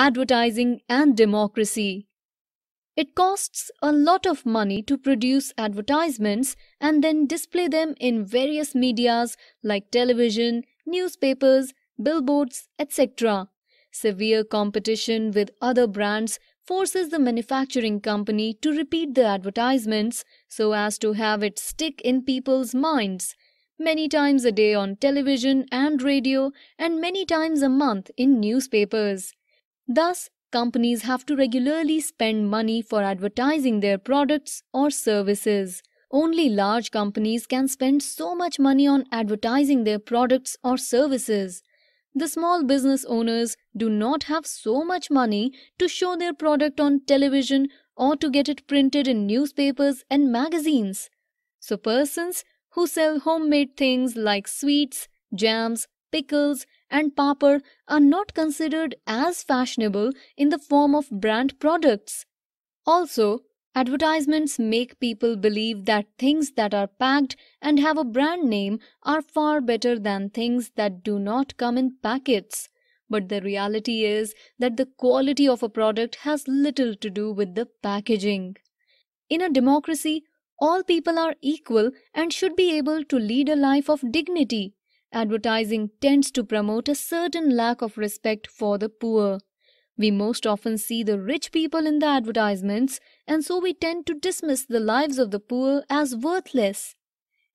advertising and democracy. It costs a lot of money to produce advertisements and then display them in various medias like television, newspapers, billboards, etc. Severe competition with other brands forces the manufacturing company to repeat the advertisements so as to have it stick in people's minds many times a day on television and radio, and many times a month in newspapers. Thus, companies have to regularly spend money for advertising their products or services. Only large companies can spend so much money on advertising their products or services. The small business owners do not have so much money to show their product on television or to get it printed in newspapers and magazines. So, persons who sell homemade things like sweets, jams, pickles, and papar are not considered as fashionable in the form of brand products. Also, advertisements make people believe that things that are packed and have a brand name are far better than things that do not come in packets. But the reality is that the quality of a product has little to do with the packaging. In a democracy, all people are equal and should be able to lead a life of dignity advertising tends to promote a certain lack of respect for the poor. We most often see the rich people in the advertisements, and so we tend to dismiss the lives of the poor as worthless.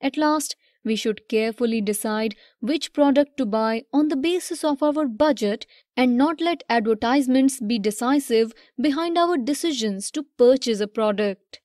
At last, we should carefully decide which product to buy on the basis of our budget and not let advertisements be decisive behind our decisions to purchase a product.